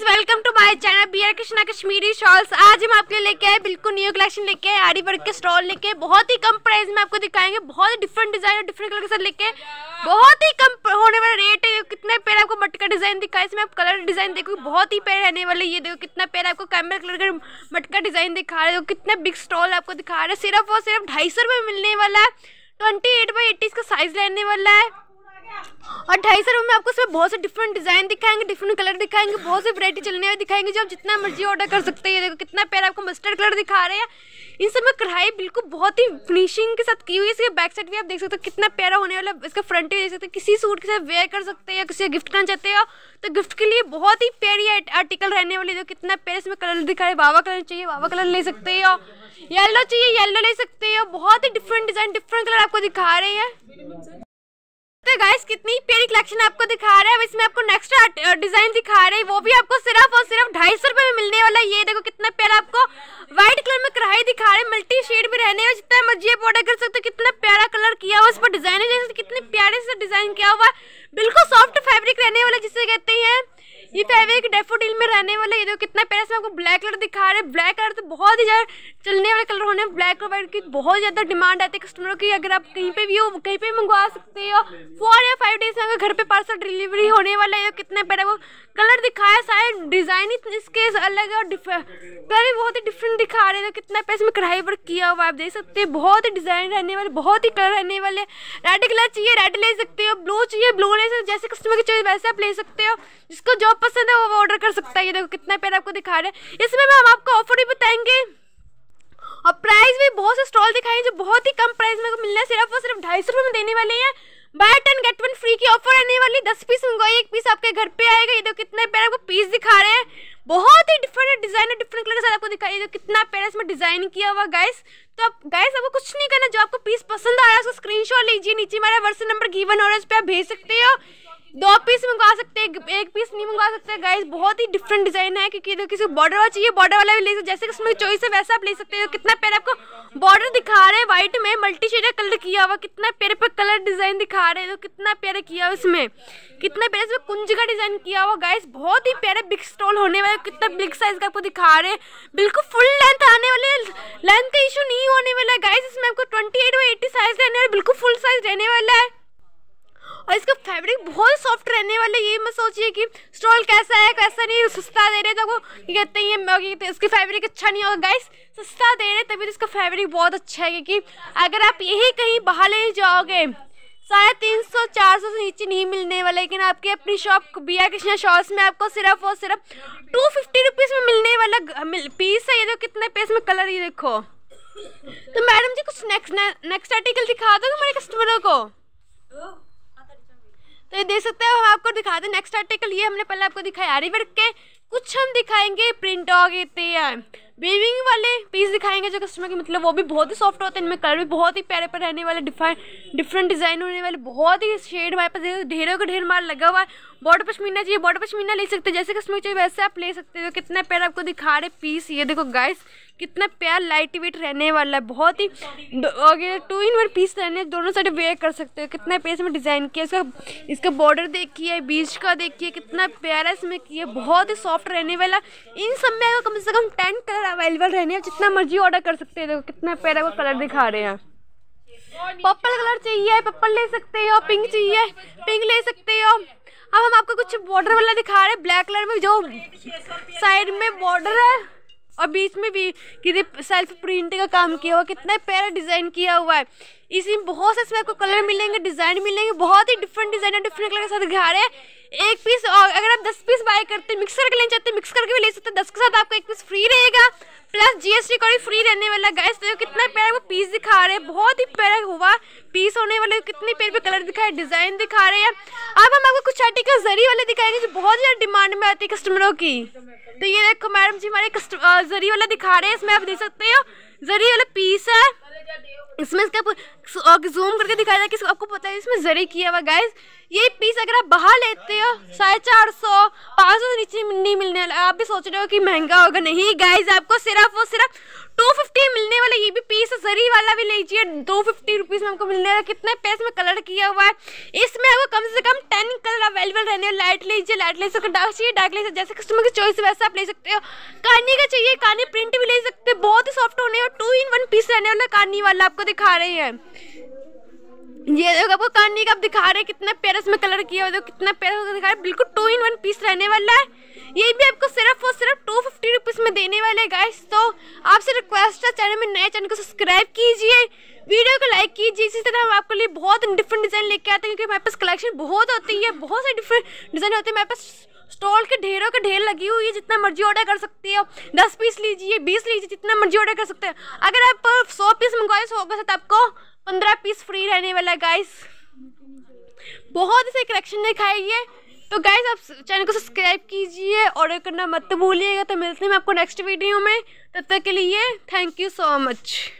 guys welcome to my channel बियर Krishna Kashmiri shawls आज हम आपके लिए लेके आए बिल्कुल न्यू कलेक्शन लेके आए आड़ी वर्क के स्टॉल लेके बहुत ही कम प्राइस में आपको दिखाएंगे बहुत ही डिफरेंट डिजाइन और डिफरेंट कलर के साथ लेके बहुत ही कम होने वाला रेट है कितने पेड़ आपको मटका डिजाइन दिखा इसमें आप कलर डिजाइन देखो बहुत ही पेड़ रहने वाले ये देखो कितना पेड़ आपको कैमरा कलर का मटका डिजाइन दिखा रहे हो कितना बिग स्टॉल आपको दिखा रहे हैं सिर्फ और सिर्फ ढाई सौ मिलने वाला है ट्वेंटी एट बाई साइज रहने वाला है और ढाई सौ रुपये में आपको उसमें बहुत से डिफरेंट डिज़ाइन दिखाएंगे डिफरेंट कलर दिखाएंगे बहुत सी वरायटी चलने वाली दिखाएंगे जो आप जितना मर्जी ऑर्डर कर सकते हैं देखो कितना प्यार आपको मस्टर्ड कलर दिखा रहे हैं इन सब में कढ़ाई बिल्कुल बहुत ही फिनिशिंग के साथ की हुई है इसके बैक साइड भी आप देख सकते हो कितना प्यारा होने वाला इसका फ्रंट भी देख सकते हो किसी सूट के साथ वेयर कर सकते हैं किसी गिफ्ट करना चाहते हो तो गिफ्ट के लिए बहुत ही प्यारी आर्टिकल रहने वाली जो कितना प्यार इसमें कलर दिखा रहे वावा कलर चाहिए वावा कलर ले सकते हो येलो चाहिए येलो ले सकते हो बहुत ही डिफरेंट डिज़ाइन डिफरेंट कलर आपको दिखा रहे हैं गाइस कितनी प्यारी कलेक्शन आपको दिखा रहा है इसमें आपको नेक्स्ट डिजाइन दिखा रहे हैं वो भी आपको सिर्फ और सिर्फ ढाई सौ रुपए में मिलने वाला है ये देखो कितना प्यारा आपको व्हाइट कलर में कढ़ाई दिखा रहे हैं मल्टी शेड में रहने जितना मर्जी आप ऑर्डर कर सकते हो कितना प्यारा कलर किया हुआ इस पर डिजाइन है जैसे कितने प्यारे से डिजाइन किया हुआ बिल्कुल सॉफ्ट फैब्रिक रहने वाला जिसे कहते हैं ये फैब्रिक डेफोडिल में रहने वाला ये देखो कितना प्यारा से आपको ब्लैक कलर दिखा रहे हैं ब्लैक कलर तो बहुत ही ज़्यादा चलने वाले कलर होने ब्लैक और व्हाइट की बहुत ज़्यादा डिमांड आती है कस्टमरों की अगर आप कहीं पे भी हो कहीं पे मंगवा सकते हो फोर या फाइव डेज में अगर घर पे पार्सल डिलीवरी होने वाला है तो कितने पैर वो कलर दिखाया सारे डिज़ाइन ही इसके अलग है और कलर बहुत ही डिफरेंट दिखा रहे थे तो कितना पैसे में कढ़ाई वर्क किया हुआ आप देख सकते हैं बहुत ही डिज़ाइन रहने वाले बहुत ही कलर रहने वाले रेड कलर चाहिए रेड ले सकते हो ब्लू चाहिए ब्लू ले सकते जैसे कस्टमर की चाहिए वैसे आप ले सकते हो जिसको जो पसंद है वो ऑर्डर कर सकता है ये देखो कितना पैर आपको दिखा रहे हैं इसमें हम आपको ऑफर भी बताएंगे मिलना सिर्फ और सिर्फ ढाई सौ रुपए में देने वाले हैं buy ten get one free की ऑफर आने वाली दस पीस मंगवाई एक पीस आपके घर पे आएगा ये तो कितने प्यारा आपको पीस दिखा रहे हैं बहुत ही डिफरेंट डिजाइन है डिफरेंट कलर के साथ आपको दिखाई जो कितना प्यारा इसमें डिजाइन किया हुआ गाइस तो आप गाइस आपको कुछ नहीं करना जो आपको पीस पसंद आ रहा है उसका स्क्रीनशॉट लीजिए नीचे हमारा व्हाट्सएप नंबर गिवन हो रहा है उस पर आप भेज सकते हो दो पीस मंगवा सकते हैं एक पीस नहीं मंगवा सकते गाइस बहुत ही डिफरेंट डिजाइन है क्योंकि इधर किसी बॉर्डर वाला चाहिए बॉर्डर वाला भी ले सकते जैसे उसमें चॉइस है वैसा आप ले सकते हो तो कितना प्यारा आपको बॉर्डर दिखा रहे हैं व्हाइट में मल्टी शेड कलर किया हुआ कितना प्यारे पर कलर डिजाइन दिखा रहे हैं तो कितना प्यारा किया हुआ इसमें कितना पेयर इसमें कुंज का डिजाइन किया हुआ गाइस बहुत ही प्यारे बिग स्टॉल होने वाले कितना बिग साइज का आपको दिखा रहे हैं बिल्कुल फुल लेंथ आने वाले लेंथ का इशू नहीं होने वाला है गाइस इसमें आपको twenty eight by eighty size रहने वाला बिल्कुल फुल साइज रहने वाला है और इसका फैब्रिक बहुत सॉफ्ट रहने वाला ये मैं सोचिए कि स्टॉल कैसा है कैसा नहीं सस्ता दे रहे तो वो कहते हैं ये फैब्रिक तो अच्छा नहीं होगा गाइस सस्ता दे रहे तभी तो इसका फैब्रिक बहुत अच्छा है क्योंकि अगर आप यही कहीं बाहर ले जाओगे साढ़े तीन सौ चार सौ से नीचे नहीं मिलने वाला लेकिन आपकी अपनी शॉप बी कृष्णा शॉप्स में आपको सिर्फ और सिर्फ टू फिफ्टी रुपीज़ में मिलने वाला पीस है ये देखो कितने पीस में कलर ही देखो तो मैडम जी कुछ नेक्स्ट नेक्स्ट आर्टिकल दिखा दो हमारे कस्टमरों को तो ये देख सकते हो हम आपको दिखा दें नेक्स्ट आर्टिकल ये हमने पहले आपको दिखाया रिवर के कुछ हम दिखाएंगे प्रिंट ऑग आगे बेविंग वाले पीस दिखाएंगे जो कस्टमर के मतलब वो भी बहुत ही सॉफ्ट होते हैं इनमें कलर भी बहुत ही प्यारे पर रहने वाले डिफाइन डिफरेंट डिज़ाइन होने वाले बहुत ही शेड हमारे पास ढेरों का ढेर माल लगा हुआ है बॉर्डर पश्मीना चाहिए बॉर्डर पश्मीना ले सकते हैं जैसे कस्टमर चाहिए वैसे आप ले सकते हो कितना प्यारा आपको दिखा रहे पीस ये देखो गाइस कितना प्यार लाइट वेट रहने वाला है बहुत ही टू इन वन पीस रहने दोनों साइड वेयर कर सकते हो कितना प्यार इसमें डिज़ाइन किया इसका इसका बॉर्डर देखिए बीच का देखिए कितना प्यारा इसमें किया बहुत ही सॉफ्ट रहने वाला इन सब में कम से कम टेन कलर अवेलेबल रहने हैं जितना मर्जी ऑर्डर कर सकते हैं देखो कितना प्यारा वो कलर दिखा रहे हैं पर्पल कलर चाहिए पर्पल ले सकते हो पिंक चाहिए पिंक ले सकते हो अब हम आपको कुछ बॉर्डर वाला दिखा रहे हैं ब्लैक कलर में जो साइड में बॉर्डर है और बीच में भी किसी सेल्फ प्रिंट का काम किया हुआ कितना प्यारा डिज़ाइन किया हुआ है इसी में बहुत से इसमें आपको कलर मिलेंगे डिज़ाइन मिलेंगे बहुत ही डिफरेंट डिज़ाइन और डिफरेंट कलर के साथ दिखा रहे हैं एक पीस और अगर आप दस पीस बाय करते हैं मिक्सर के लेना चाहते हैं मिक्स करके भी ले सकते हैं दस के साथ आपको एक पीस फ्री रहेगा प्लस जीएसटी का भी फ्री रहने वाला गैस तो कितना प्यारा वो पीस दिखा रहे हैं बहुत ही प्यारा हुआ पीस होने वाले कितने प्यारे पे कलर दिखा है डिज़ाइन दिखा रहे हैं अब हम आपको कुछ आर्टिकल जरी वाले दिखाएंगे जो बहुत ज़्यादा डिमांड में आती है कस्टमरों की तो ये देखो मैडम जी हमारे जरी वाला दिखा रहे हैं इसमें आप देख सकते हो जरी वाला पीस है इसमें इसका जूम करके दिखाया जाए कि आपको पता है इसमें जरी किया हुआ गाइस ये पीस अगर आप बाहर लेते हो साढ़े चार सौ पाँच सौ नीचे नहीं मिलने वाला आप भी सोच रहे हो कि महंगा होगा नहीं गाइस आपको सिर्फ वो सिर्फ टू फिफ्टी मिलने वाला ये भी पीस जरी वाला भी लीजिए दो फिफ्टी रुपीज़ में आपको मिलने वाला कितने पैसे में कलर किया हुआ है इसमें आपको कम से कम टेन अवेलेबल रहने लाइट लीजिए लाइट ले सकते डार्क चाहिए डार्क ले सकते जैसे कस्टमर की चॉइस वैसा आप ले सकते हो कानी का चाहिए कानी प्रिंट भी ले सकते हो बहुत ही सॉफ्ट होने और टू इन वन पीस रहने वाला कानी वाला आपको दिखा रहे हैं ये देखो आपको कानी का आप दिखा रहे कितना प्यारा इसमें कलर किया हुआ कितना प्यारा दिखा रहे बिल्कुल टू इन वन पीस रहने वाला है ये भी आपको सिर्फ और सिर्फ टू फिफ्टी रुपीज़ में देने वाले हैं गाइस तो आपसे रिक्वेस्ट है चैनल में नए चैनल को सब्सक्राइब कीजिए वीडियो को लाइक कीजिए इसी तरह हम आपके लिए बहुत डिफरेंट डिज़ाइन लेके आते हैं क्योंकि हमारे पास कलेक्शन बहुत होती है बहुत सारे डिफरेंट डिज़ाइन होते हैं मेरे पास स्टॉल के ढेरों के ढेर लगी हुई है जितना मर्जी ऑर्डर कर सकते हो दस पीस लीजिए बीस लीजिए जितना मर्जी ऑर्डर कर सकते हो अगर आप सौ पीस मंगवाए सौ पीस तो आपको पंद्रह पीस फ्री रहने वाला है गाइस बहुत ऐसे कलेक्शन दिखाई है तो गाइस आप चैनल को सब्सक्राइब कीजिए ऑर्डर करना मत भूलिएगा तो मिलते हैं मैं आपको नेक्स्ट वीडियो में तब तक के लिए थैंक यू सो मच